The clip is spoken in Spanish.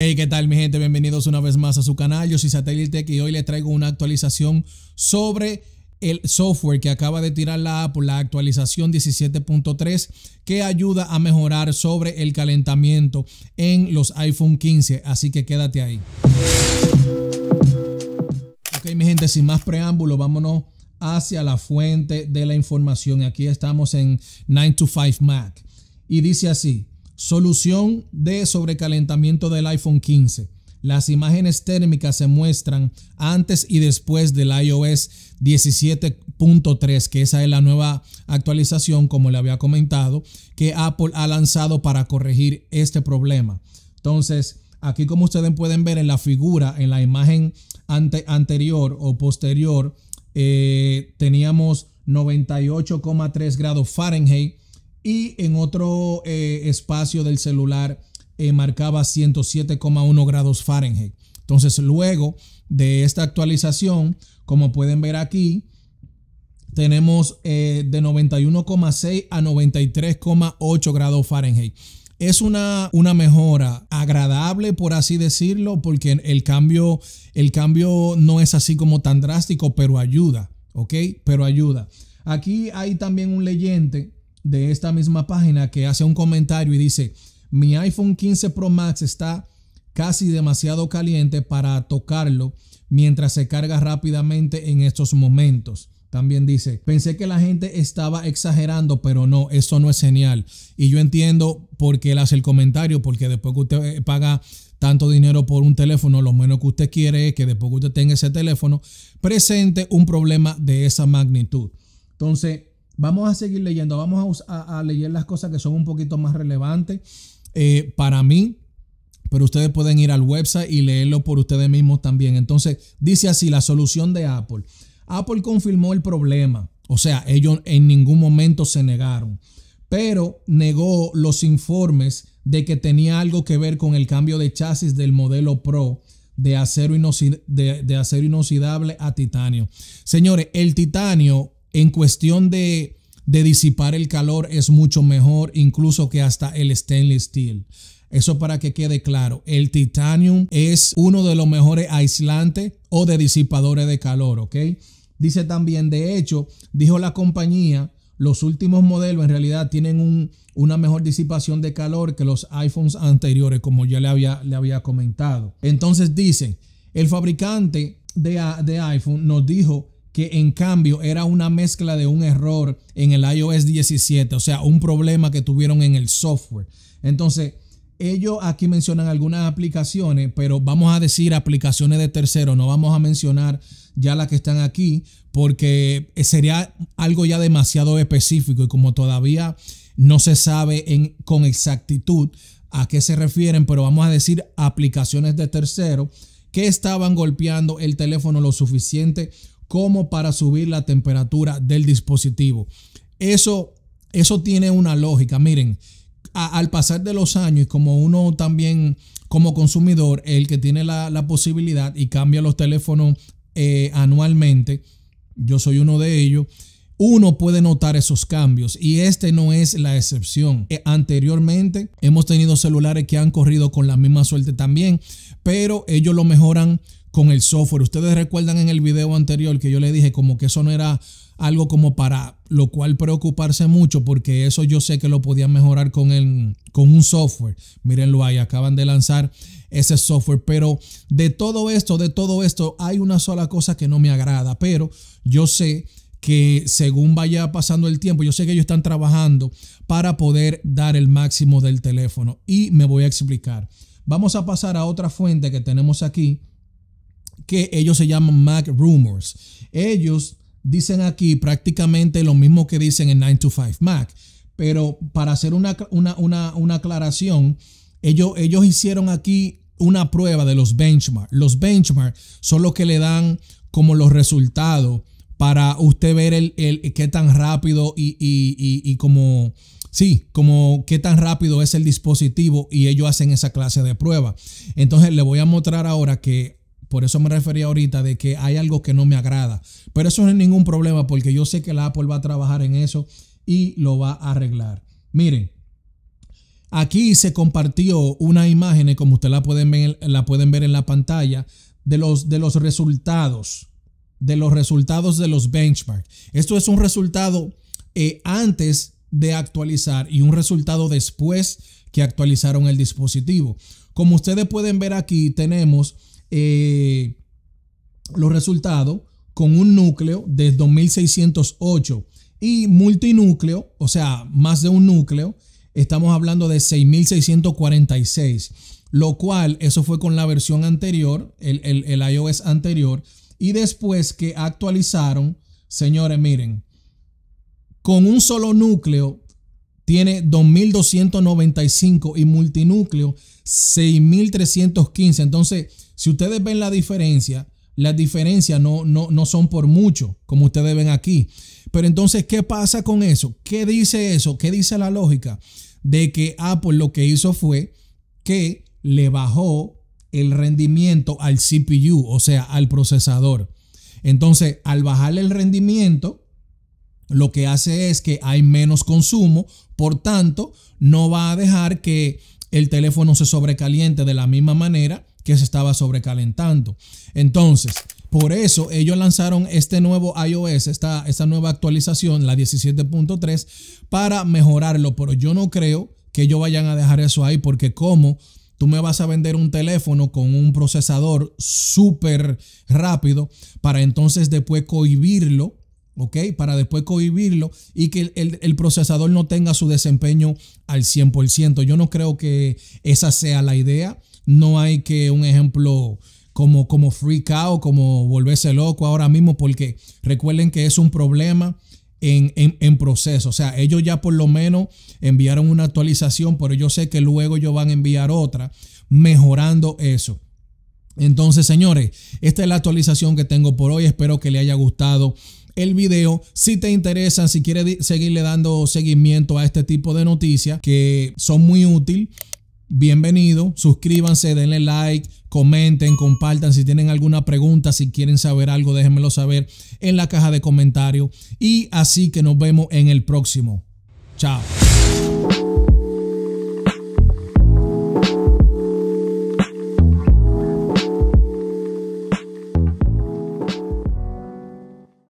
Hey, ¿qué tal mi gente? Bienvenidos una vez más a su canal. Yo soy Satélite y hoy les traigo una actualización sobre el software que acaba de tirar la Apple, la actualización 17.3, que ayuda a mejorar sobre el calentamiento en los iPhone 15. Así que quédate ahí. Ok, mi gente, sin más preámbulo, vámonos hacia la fuente de la información. Aquí estamos en 9 to 5 Mac y dice así. Solución de sobrecalentamiento del iPhone 15. Las imágenes térmicas se muestran antes y después del iOS 17.3, que esa es la nueva actualización, como le había comentado, que Apple ha lanzado para corregir este problema. Entonces, aquí como ustedes pueden ver en la figura, en la imagen anterior o posterior, eh, teníamos 98,3 grados Fahrenheit y en otro eh, espacio del celular eh, marcaba 107,1 grados Fahrenheit. Entonces, luego de esta actualización, como pueden ver aquí, tenemos eh, de 91,6 a 93,8 grados Fahrenheit. Es una, una, mejora agradable, por así decirlo, porque el cambio, el cambio no es así como tan drástico, pero ayuda, ¿ok? Pero ayuda. Aquí hay también un leyente de esta misma página que hace un comentario y dice, mi iPhone 15 Pro Max está casi demasiado caliente para tocarlo mientras se carga rápidamente en estos momentos. También dice, pensé que la gente estaba exagerando, pero no, eso no es genial. Y yo entiendo por qué él hace el comentario, porque después que usted eh, paga tanto dinero por un teléfono, lo menos que usted quiere es que después que usted tenga ese teléfono, presente un problema de esa magnitud. Entonces, Vamos a seguir leyendo, vamos a, leer las cosas que son un poquito más relevantes eh, para mí, pero ustedes pueden ir al website y leerlo por ustedes mismos también. Entonces, dice así la solución de Apple. Apple confirmó el problema, o sea, ellos en ningún momento se negaron, pero negó los informes de que tenía algo que ver con el cambio de chasis del modelo Pro de acero inoxidable a titanio. Señores, el titanio en cuestión de, disipar el calor es mucho mejor incluso que hasta el stainless steel. Eso para que quede claro, el titanium es uno de los mejores aislantes o de disipadores de calor, ¿ok? Dice también, de hecho, dijo la compañía, los últimos modelos en realidad tienen una mejor disipación de calor que los iPhones anteriores, como ya le había, comentado. Entonces dice, el fabricante de, de iPhone nos dijo que en cambio era una mezcla de un error en el iOS 17, o sea, un problema que tuvieron en el software. Entonces, ellos aquí mencionan algunas aplicaciones, pero vamos a decir aplicaciones de tercero, no vamos a mencionar ya las que están aquí, porque sería algo ya demasiado específico y como todavía no se sabe con exactitud a qué se refieren, pero vamos a decir aplicaciones de tercero que estaban golpeando el teléfono lo suficiente como para subir la temperatura del dispositivo. Eso, eso tiene una lógica. Miren, al pasar de los años, como uno también como consumidor, el que tiene la, posibilidad y cambia los teléfonos eh, anualmente, yo soy uno de ellos, uno puede notar esos cambios y este no es la excepción. Eh, anteriormente hemos tenido celulares que han corrido con la misma suerte también, pero ellos lo mejoran con el software. Ustedes recuerdan en el video anterior que yo le dije como que eso no era algo como para lo cual preocuparse mucho porque eso yo sé que lo podían mejorar con, el, con un software. Mírenlo ahí, acaban de lanzar ese software. Pero de todo esto, de todo esto, hay una sola cosa que no me agrada, pero yo sé que según vaya pasando el tiempo, yo sé que ellos están trabajando para poder dar el máximo del teléfono y me voy a explicar. Vamos a pasar a otra fuente que tenemos aquí que ellos se llaman Mac Rumors. Ellos dicen aquí prácticamente lo mismo que dicen en 9 to 5 Mac, pero para hacer una, aclaración, ellos, ellos hicieron aquí una prueba de los benchmarks. Los benchmarks son los que le dan como los resultados para usted ver el, qué tan rápido y, y, como, sí, como qué tan rápido es el dispositivo y ellos hacen esa clase de prueba. Entonces le voy a mostrar ahora que por eso me refería ahorita de que hay algo que no me agrada. Pero eso no es ningún problema porque yo sé que la Apple va a trabajar en eso y lo va a arreglar. Miren, aquí se compartió una imagen, como ustedes la pueden ver, la pueden ver en la pantalla, de los, de los resultados. De los resultados de los benchmarks. Esto es un resultado eh, antes de actualizar y un resultado después que actualizaron el dispositivo. Como ustedes pueden ver aquí, tenemos eh, los resultados con un núcleo de 2608 y multinúcleo, o sea, más de un núcleo, estamos hablando de 6646, lo cual eso fue con la versión anterior, el, el iOS anterior, y después que actualizaron, señores, miren, con un solo núcleo tiene 2.295 y multinúcleo 6.315. Entonces, si ustedes ven la diferencia, las diferencias no, no, son por mucho, como ustedes ven aquí. Pero entonces, ¿qué pasa con eso? ¿Qué dice eso? ¿Qué dice la lógica? De que Apple lo que hizo fue que le bajó el rendimiento al CPU, o sea, al procesador. Entonces, al bajarle el rendimiento, lo que hace es que hay menos consumo, por tanto, no va a dejar que el teléfono se sobrecaliente de la misma manera que se estaba sobrecalentando. Entonces, por eso ellos lanzaron este nuevo iOS, esta, nueva actualización, la 17.3, para mejorarlo, pero yo no creo que ellos vayan a dejar eso ahí porque como tú me vas a vender un teléfono con un procesador súper rápido para entonces después cohibirlo ¿ok? Para después cohibirlo y que el, procesador no tenga su desempeño al 100%. Yo no creo que esa sea la idea. No hay que un ejemplo como, como freak out, como volverse loco ahora mismo, porque recuerden que es un problema. En, en, proceso. O sea, ellos ya por lo menos enviaron una actualización, pero yo sé que luego ellos van a enviar otra mejorando eso. Entonces, señores, esta es la actualización que tengo por hoy. Espero que les haya gustado el video. Si te interesan, si quieres seguirle dando seguimiento a este tipo de noticias que son muy útiles, bienvenido. Suscríbanse, denle like, comenten, compartan. Si tienen alguna pregunta, si quieren saber algo, déjenmelo saber en la caja de comentarios. Y así que nos vemos en el próximo. Chao.